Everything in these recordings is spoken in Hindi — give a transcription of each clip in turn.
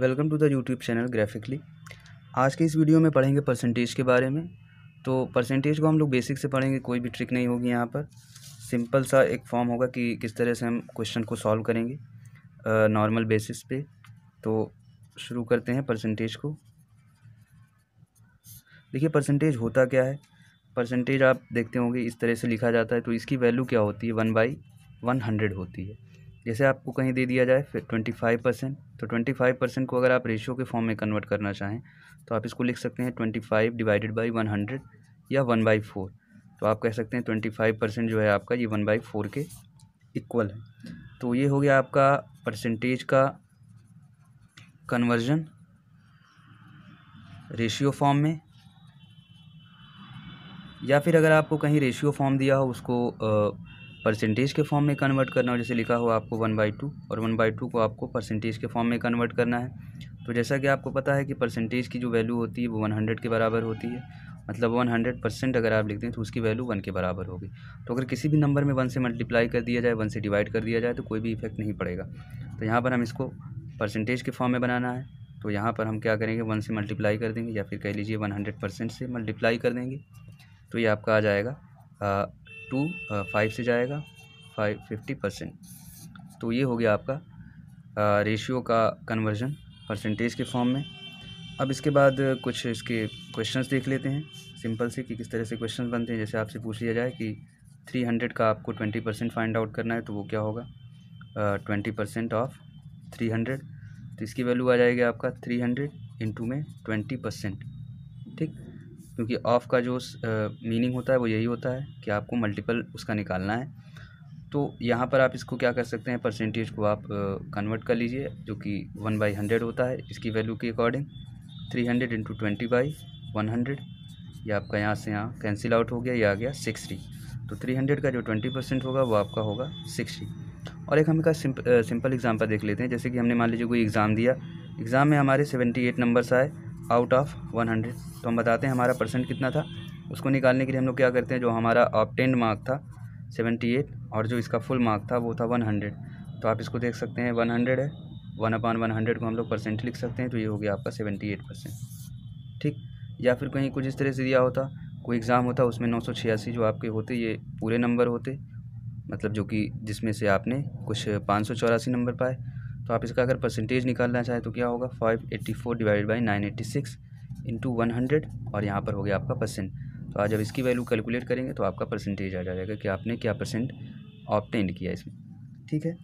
welcome to the YouTube channel graphically आज के इस वीडियो में पढ़ेंगे परसेंटेज के बारे में तो परसेंटेज को हम लोग बेसिक से पढ़ेंगे कोई भी ट्रिक नहीं होगी यहाँ पर सिंपल सा एक फॉर्म होगा कि किस तरह से हम क्वेश्चन को सॉल्व करेंगे नॉर्मल बेसिस पे तो शुरू करते हैं परसेंटेज को देखिए परसेंटेज होता क्या है परसेंटेज आप देखते होंगे इस तरह से लिखा जाता है तो इसकी वैल्यू क्या होती है वन बाई वन हंड्रेड होती है जैसे आपको कहीं दे दिया जाए फिर ट्वेंटी फाइव परसेंट तो ट्वेंटी फाइव परसेंट को अगर आप रेशियो के फॉर्म में कन्वर्ट करना चाहें तो आप इसको लिख सकते हैं twenty five divided by one hundred या वन बाई फोर तो आप कह सकते हैं ट्वेंटी फाइव परसेंट जो है आपका ये वन बाई फोर के इक्वल है तो ये हो गया आपका परसेंटेज का कन्वर्जन रेशियो फॉर्म में या फिर अगर आपको कहीं रेशियो फॉर्म दिया हो उसको आ, परसेंटेज के फॉर्म में कन्वर्ट करना हो जैसे लिखा हुआ आपको वन बाई टू और वन बाई टू को आपको परसेंटेज के फॉर्म में कन्वर्ट करना है तो जैसा कि आपको पता है कि परसेंटेज की जो वैल्यू होती है वो वन हंड्रेड के बराबर होती है मतलब वन हंड्रेड परसेंट अगर आप लिखते हैं तो उसकी वैल्यू वन के बराबर होगी तो अगर किसी भी नंबर में वन से मल्टीप्लाई कर दिया जाए वन से डिवाइड कर दिया जाए तो कोई भी इफेक्ट नहीं पड़ेगा तो यहाँ पर हम इसको परसेंटेज के फॉर्म में बनाना है तो यहाँ पर हम क्या करेंगे वन से मल्टीप्लाई कर देंगे या फिर कह लीजिए वन हंड्रेड परसेंट से मल्टीप्लाई कर देंगे तो ये आपका आ जाएगा टू फाइव से जाएगा फाइव फिफ्टी परसेंट तो ये हो गया आपका रेशियो का कन्वर्जन परसेंटेज के फॉर्म में अब इसके बाद कुछ इसके क्वेश्चंस देख लेते हैं सिंपल से कि किस तरह से क्वेश्चन बनते हैं जैसे आपसे पूछ लिया जाए कि थ्री हंड्रेड का आपको ट्वेंटी परसेंट फाइंड आउट करना है तो वो क्या होगा twenty percent of three hundred तो इसकी वैल्यू आ जाएगी आपका थ्री हंड्रेड इंटू में ट्वेंटी परसेंट ठीक क्योंकि ऑफ़ का जो मीनिंग होता है वो यही होता है कि आपको मल्टीपल उसका निकालना है तो यहाँ पर आप इसको क्या कर सकते हैं परसेंटेज को आप कन्वर्ट कर लीजिए जो कि वन बाई हंड्रेड होता है इसकी वैल्यू के according three hundred into twenty by one hundred या आपका यहाँ से यहाँ कैंसिल आउट हो गया या आ गया सिक्सटी तो थ्री हंड्रेड का जो ट्वेंटी परसेंट होगा वो आपका होगा सिक्सटी और एक हम का सिंप, सिंपल एग्ज़ाम्पल देख लेते हैं जैसे कि हमने मान लीजिए कोई एग्ज़ाम दिया एग्ज़ाम में हमारे सेवेंटी एट नंबर्स आए आउट ऑफ वन हंड्रेड तो हम बताते हैं हमारा परसेंट कितना था उसको निकालने के लिए हम लोग क्या करते हैं जो हमारा टेन मार्क था सेवेंटी एट और जो इसका फुल मार्क था वो था वन हंड्रेड तो आप इसको देख सकते हैं वन हंड्रेड है वन अपान वन हंड्रेड को हम लोग परसेंट लिख सकते हैं तो ये हो गया आपका सेवेंटी एट परसेंट ठीक या फिर कहीं कुछ इस तरह से दिया होता कोई एग्ज़ाम होता उसमें नौ सौ छियासी जो आपके होते ये पूरे नंबर होते मतलब जो कि जिसमें से आपने कुछ पाँच सौ चौरासी नंबर पाए तो आप इसका अगर परसेंटेज निकालना चाहें तो क्या होगा five eighty four divide by nine eighty six into one hundred और यहाँ पर हो गया आपका परसेंट तो आज जब इसकी वैल्यू कैलकुलेट करेंगे तो आपका परसेंटेज आ जाएगा कि आपने क्या परसेंट ऑप्टेंड किया इसमें ठीक है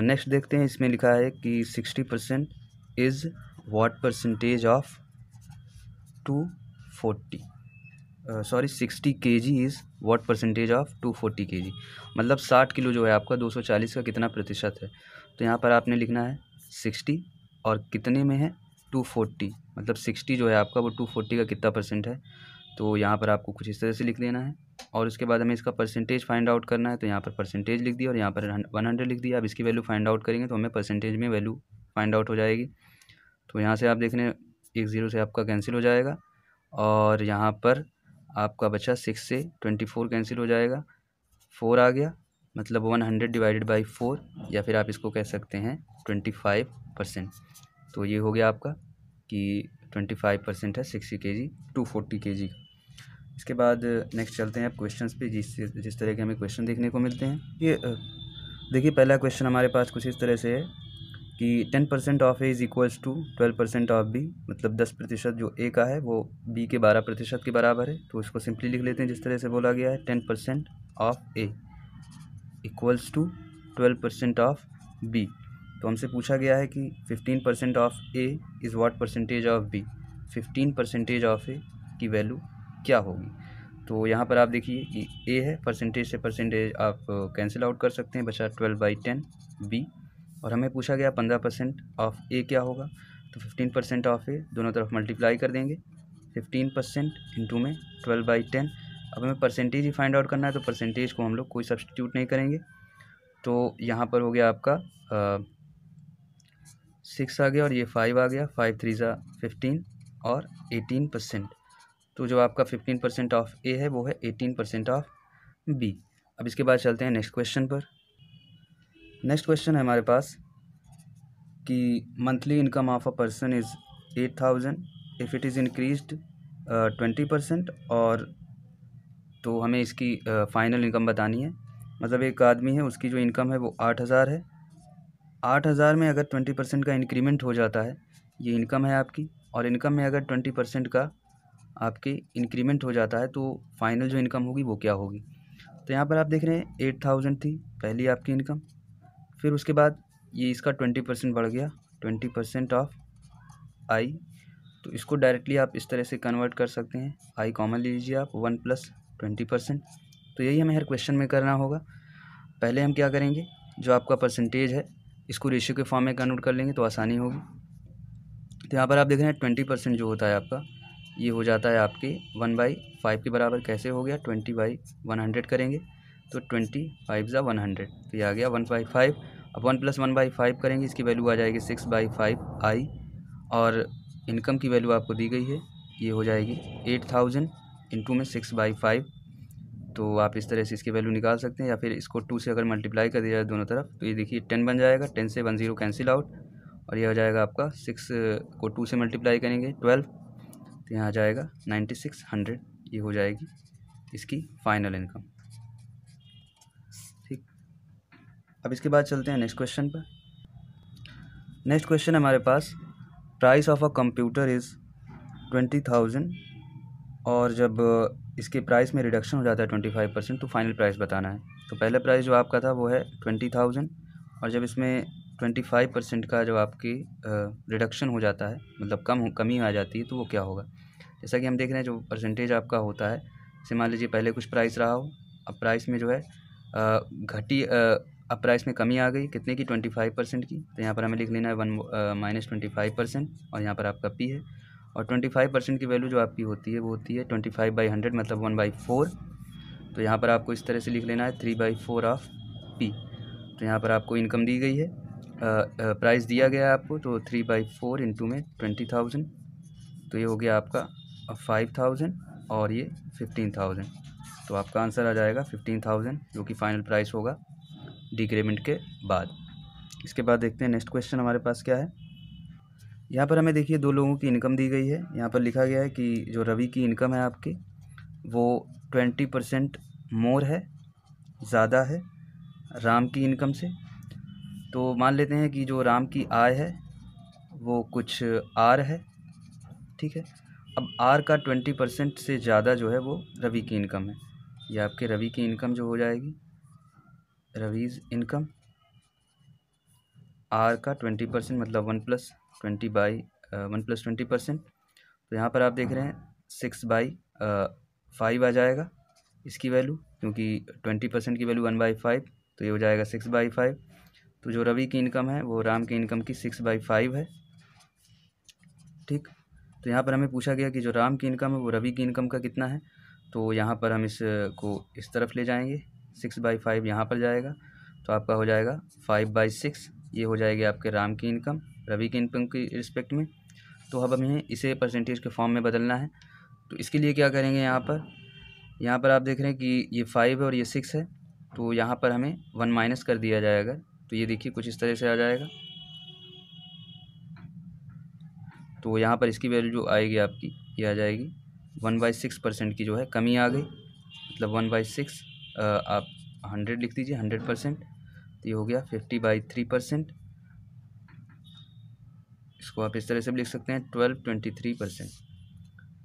नेक्स्ट uh, देखते हैं इसमें लिखा है कि sixty percent is what percentage of two forty sorry sixty K G is what percentage of two forty K G मतलब साठ किलो जो है आपका दो सौ चालीस का कितना प्रतिशत है तो यहाँ पर आपने लिखना है सिक्सटी और कितने में है टू फोर्टी मतलब सिक्सटी जो है आपका वो टू फोर्टी का कितना परसेंट है तो यहाँ पर आपको कुछ इस तरह से लिख देना है और उसके बाद हमें इसका परसेंटेज फाइंड आउट करना है तो यहाँ पर परसेंटेज लिख दिया और यहाँ पर वन हंड्रेड लिख दिया अब इसकी वैल्यू फाइंड आउट करेंगे तो हमें परसेंटेज में वैल्यू फाइंड आउट हो जाएगी तो यहाँ से आप देख रहे हैं एक ज़ीरो से आपका कैंसिल हो जाएगा और यहाँ पर आपका बचा सिक्स से ट्वेंटी फोर कैंसिल हो जाएगा फोर आ गया मतलब one hundred divided by four या फिर आप इसको कह सकते हैं ट्वेंटी फाइव परसेंट तो ये हो गया आपका कि ट्वेंटी फाइव परसेंट है sixty K G to forty K जी का इसके बाद नेक्स्ट चलते हैं आप क्वेश्चन पे जिस जिस तरह के हमें क्वेश्चन देखने को मिलते हैं ये देखिए पहला क्वेश्चन हमारे पास कुछ इस तरह से है कि ten percent of A is equals to twelve percent of B मतलब दस प्रतिशत जो ए का है वो बी के बारह प्रतिशत के बराबर है तो उसको सिंपली लिख लेते हैं जिस तरह से बोला गया है ten percent of A equals to twelve percent of B तो हमसे पूछा गया है कि fifteen percent of A is what percentage of B fifteen percentage of A की वैल्यू क्या होगी तो यहाँ पर आप देखिए कि ए है परसेंटेज से परसेंटेज आप कैंसिल आउट कर सकते हैं बचा ट्वेल्व बाई टेन बी और हमें पूछा गया पंद्रह परसेंट ऑफ ए क्या होगा तो फिफ्टीन परसेंट ऑफ ए दोनों तरफ मल्टीप्लाई कर देंगे फिफ्टीन परसेंट इंटू में ट्वेल्व बाई टेन अब हमें परसेंटेज ही फाइंड आउट करना है तो परसेंटेज को हम लोग कोई सब्सटीट्यूट नहीं करेंगे तो यहाँ पर हो गया आपका सिक्स आ गया और ये फाइव आ गया फाइव थ्री ज़ा फिफ्टीन और एटीन परसेंट तो जो आपका फिफ्टीन परसेंट ऑफ ए है वो है एटीन परसेंट ऑफ बी अब इसके बाद चलते हैं नेक्स्ट क्वेश्चन पर नेक्स्ट क्वेश्चन है हमारे पास कि monthly income of a person is eight thousand if it is increased twenty percent और तो हमें इसकी फाइनल uh, इनकम बतानी है मतलब एक आदमी है उसकी जो इनकम है वो आठ हज़ार है आठ हज़ार में अगर ट्वेंटी परसेंट का इंक्रीमेंट हो जाता है ये इनकम है आपकी और इनकम में अगर ट्वेंटी परसेंट का आपके इंक्रीमेंट हो जाता है तो फाइनल जो इनकम होगी वो क्या होगी तो यहाँ पर आप देख रहे हैं एट थाउजेंड थी पहली आपकी इनकम फिर उसके बाद ये इसका ट्वेंटी परसेंट बढ़ गया ट्वेंटी परसेंट ऑफ आई तो इसको डायरेक्टली आप इस तरह से कन्वर्ट कर सकते हैं आई कॉमन ले लीजिए आप वन प्लस ट्वेंटी परसेंट तो यही हमें हर क्वेश्चन में करना होगा पहले हम क्या करेंगे जो आपका परसेंटेज है इसको रेशियो के फॉर्म में कन्वर्ट कर लेंगे तो आसानी होगी तो यहाँ पर आप देख रहे हैं ट्वेंटी परसेंट जो होता है आपका ये हो जाता है आपके वन बाई फाइव के बराबर कैसे हो गया ट्वेंटी बाई वन हंड्रेड करेंगे तो ट्वेंटी फाइव ज़ा वन हंड्रेड तो ये आ गया वन बाई फाइव अब one plus one by five करेंगे इसकी वैल्यू आ जाएगी सिक्स बाई फाइव आई और इनकम की वैल्यू आपको दी गई है ये हो जाएगी एट थाउजेंड इंटू में सिक्स बाई फाइव तो आप इस तरह से इसकी वैल्यू निकाल सकते हैं या फिर इसको टू से अगर मल्टीप्लाई कर दिया जाए दोनों तरफ तो ये देखिए टेन बन जाएगा टेन से वन ज़ीरो कैंसिल आउट और यह हो जाएगा आपका सिक्स को टू से मल्टीप्लाई करेंगे ट्वेल्व तो यहाँ आ जाएगा नाइन्टी सिक्स हंड्रेड ये हो जाएगी इसकी फ़ाइनल इनकम अब इसके बाद चलते हैं नेक्स्ट क्वेश्चन पर नेक्स्ट क्वेश्चन हमारे पास price of a computer is twenty thousand और जब इसके प्राइस में रिडक्शन हो जाता है ट्वेंटी फाइव परसेंट तो फाइनल प्राइस बताना है तो पहला प्राइस जो आपका था वो है ट्वेंटी थाउजेंड और जब इसमें ट्वेंटी फाइव परसेंट का जब आपकी रिडक्शन हो जाता है मतलब कम कमी आ जाती है तो वो क्या होगा जैसा कि हम देख रहे हैं जो परसेंटेज आपका होता है जैसे मान लीजिए पहले कुछ प्राइस रहा हो अब प्राइस में जो है घटी अब प्राइस में कमी आ गई कितने की ट्वेंटी फाइव परसेंट की तो यहाँ पर हमें लिख लेना है one minus twenty five percent और यहाँ पर आपका पी है और ट्वेंटी फाइव परसेंट की वैल्यू जो आपकी होती है वो होती है ट्वेंटी फाइव बाई हंड्रेड मतलब वन बाई फोर तो यहाँ पर आपको इस तरह से लिख लेना है three by four of P तो यहाँ पर आपको इनकम दी गई है प्राइस दिया गया है आपको तो थ्री बाई फोर इंटू में ट्वेंटी थाउजेंड तो ये हो गया आपका फाइव थाउजेंड और ये फिफ्टीन थाउजेंड तो आपका आंसर आ जाएगा फिफ्टीन थाउजेंड जो कि फ़ाइनल प्राइस होगा डिक्रीमेंट के बाद इसके बाद देखते हैं नेक्स्ट क्वेश्चन हमारे पास क्या है यहाँ पर हमें देखिए दो लोगों की इनकम दी गई है यहाँ पर लिखा गया है कि जो रवि की इनकम है आपकी वो ट्वेंटी परसेंट मोर है ज़्यादा है राम की इनकम से तो मान लेते हैं कि जो राम की आय है वो कुछ आर है ठीक है अब आर का ट्वेंटी परसेंट से ज़्यादा जो है वो रवि की इनकम है ये आपके रवि की इनकम जो हो जाएगी रवीज इनकम आर का ट्वेंटी परसेंट मतलब one plus twenty by one plus twenty percent तो यहाँ पर आप देख रहे हैं सिक्स बाई फाइव आ जाएगा इसकी वैल्यू क्योंकि ट्वेंटी परसेंट की वैल्यू वन बाई फाइव तो ये हो जाएगा सिक्स बाई फाइव तो जो रवि की इनकम है वो राम की इनकम की सिक्स बाई फाइव है ठीक तो यहाँ पर हमें पूछा गया कि जो राम की इनकम है वो रवि की इनकम का कितना है तो यहाँ पर हम इसको इस तरफ ले जाएंगे सिक्स बाई फाइव यहाँ पर जाएगा तो आपका हो जाएगा फाइव बाई सिक्स ये हो जाएगी आपके राम की इनकम रवि की इनकम की रिस्पेक्ट में तो अब हमें इसे परसेंटेज के फॉर्म में बदलना है तो इसके लिए क्या करेंगे यहाँ पर यहाँ पर आप देख रहे हैं कि ये फाइव है और ये सिक्स है तो यहाँ पर हमें वन माइनस कर दिया जाएगा तो ये देखिए कुछ इस तरह से आ जाएगा तो यहाँ पर इसकी वैल्यू जो आएगी आपकी ये आ जाएगी वन बाई सिक्स परसेंट की जो है कमी आ गई मतलब वन बाई सिक्स आप हंड्रेड लिख दीजिए हंड्रेड परसेंट तो ये हो गया फिफ्टी बाई थ्री परसेंट इसको आप इस तरह से भी लिख सकते हैं ट्वेल्व ट्वेंटी थ्री परसेंट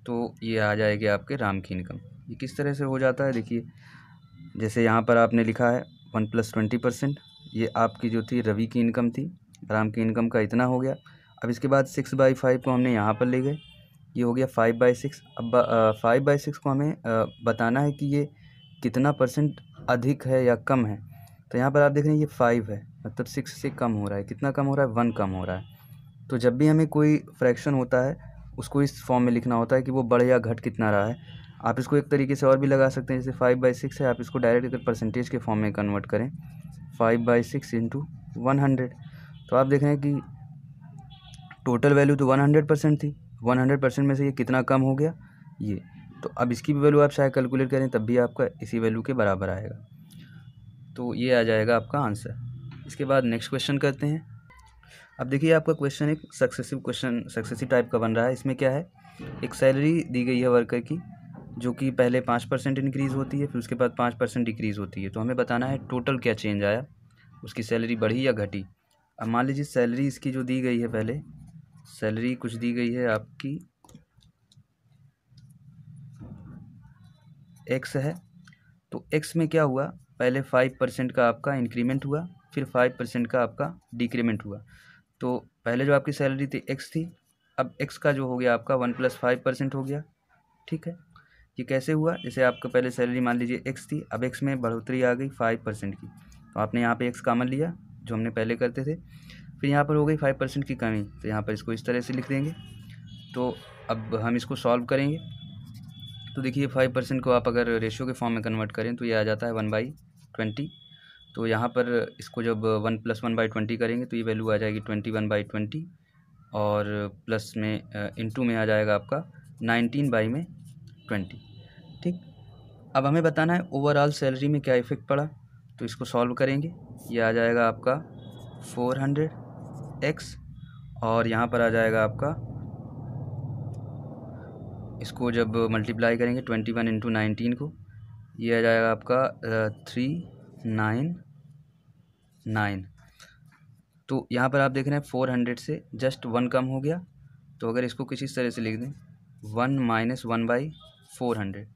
तो ये आ जाएगी आपके राम की इनकम ये किस तरह से हो जाता है देखिए जैसे यहाँ पर आपने लिखा है वन प्लस ट्वेंटी परसेंट ये आपकी जो थी रवि की इनकम थी राम की इनकम का इतना हो गया अब इसके बाद सिक्स बाई फाइव को हमने यहाँ पर ले गए ये हो गया फाइव बाई सिक्स अब फाइव बाई सिक्स को हमें आ, बताना है कि ये कितना परसेंट अधिक है या कम है तो यहाँ पर आप देख रहे हैं ये फाइव है मतलब सिक्स से कम हो रहा है कितना कम हो रहा है वन कम हो रहा है तो जब भी हमें कोई फ्रैक्शन होता है उसको इस फॉर्म में लिखना होता है कि वो बढ़ या घट कितना रहा है आप इसको एक तरीके से और भी लगा सकते हैं जैसे फाइव बाई सिक्स है आप इसको डायरेक्ट अगर परसेंटेज के फॉर्म में कन्वर्ट करें five by six into one hundred तो आप देख रहे हैं कि टोटल वैल्यू तो वन हंड्रेड परसेंट थी वन हंड्रेड परसेंट में से ये कितना कम हो गया ये तो अब इसकी भी वैल्यू आप चाहे कैलकुलेट करें तब भी आपका इसी वैल्यू के बराबर आएगा तो ये आ जाएगा आपका आंसर इसके बाद नेक्स्ट क्वेश्चन करते हैं अब देखिए आपका क्वेश्चन एक सक्सेसिव क्वेश्चन सक्सेसिव टाइप का बन रहा है इसमें क्या है एक सैलरी दी गई है वर्कर की जो कि पहले पाँच परसेंट इनक्रीज़ होती है फिर उसके बाद पाँच परसेंट डिक्रीज़ होती है तो हमें बताना है टोटल क्या चेंज आया उसकी सैलरी बढ़ी या घटी अब मान लीजिए सैलरी इसकी जो दी गई है पहले सैलरी कुछ दी गई है आपकी एक्स है तो एक्स में क्या हुआ पहले फाइव परसेंट का आपका इंक्रीमेंट हुआ फिर फाइव परसेंट का आपका डिक्रीमेंट हुआ तो पहले जो आपकी सैलरी थी एक्स थी अब एक्स का जो हो गया आपका वन प्लस फाइव परसेंट हो गया ठीक है ये कैसे हुआ जैसे आपका पहले सैलरी मान लीजिए एक्स थी अब एक्स में बढ़ोतरी आ गई फाइव परसेंट की तो आपने यहाँ पे एक्स कामन लिया जो हमने पहले करते थे फिर यहाँ पर हो गई फाइव परसेंट की कमी तो यहाँ पर इसको इस तरह से लिख देंगे तो अब हम इसको सॉल्व करेंगे तो देखिए फाइव परसेंट को आप अगर रेशियो के फॉर्म में कन्वर्ट करें तो ये आ जाता है वन बाई ट्वेंटी तो यहाँ पर इसको जब one plus one by twenty करेंगे तो ये वैल्यू आ जाएगी ट्वेंटी वन बाई ट्वेंटी और प्लस में इंटू में आ जाएगा आपका नाइनटीन बाई में ट्वेंटी ठीक अब हमें बताना है ओवरऑल सैलरी में क्या इफ़ेक्ट पड़ा तो इसको सॉल्व करेंगे ये आ जाएगा आपका फोर हंड्रेड एक्स और यहाँ पर आ जाएगा आपका इसको जब मल्टीप्लाई करेंगे ट्वेंटी वन इंटू नाइनटीन को ये आ जाएगा आपका थ्री नाइन नाइन तो यहाँ पर आप देख रहे हैं फोर हंड्रेड से जस्ट वन कम हो गया तो अगर इसको किसी तरह से लिख दें one minus one by four hundred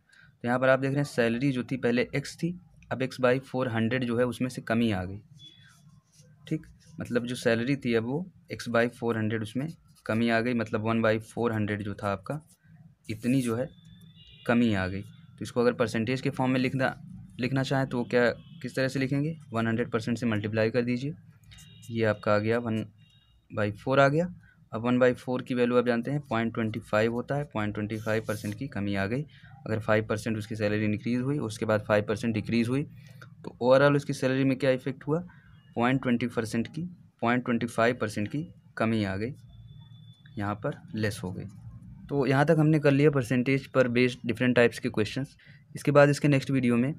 तो यहाँ पर आप देख रहे हैं सैलरी जो थी पहले एक्स थी अब एक्स बाई फोर हंड्रेड जो है उसमें से कमी आ गई ठीक मतलब जो सैलरी थी अब वो एक्स बाई फोर हंड्रेड उसमें कमी आ गई मतलब वन बाई फोर हंड्रेड जो था आपका इतनी जो है कमी आ गई तो इसको अगर परसेंटेज के फॉर्म में लिखना लिखना चाहें तो वो क्या किस तरह से लिखेंगे वन हंड्रेड परसेंट से मल्टीप्लाई कर दीजिए ये आपका आ गया वन बाई फोर आ गया अब वन बाई फोर की वैल्यू आप जानते हैं पॉइंट ट्वेंटी फाइव होता है पॉइंट ट्वेंटी फाइव परसेंट की कमी आ गई अगर फाइव परसेंट उसकी सैलरी इंक्रीज़ हुई उसके बाद फाइव परसेंट डिक्रीज़ हुई तो ओवरऑल उसकी सैलरी में क्या इफेक्ट हुआ पॉइंट ट्वेंटी परसेंट की पॉइंट ट्वेंटी फाइव परसेंट की कमी आ गई यहाँ पर लेस हो गई तो यहाँ तक हमने कर लिया परसेंटेज पर बेस्ड डिफरेंट टाइप्स के क्वेश्चंस इसके बाद इसके नेक्स्ट वीडियो में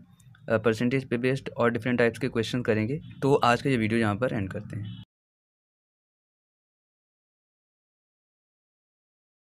परसेंटेज पे बेस्ड और डिफरेंट टाइप्स के क्वेश्चन करेंगे तो आज का ये वीडियो यहाँ पर एंड करते हैं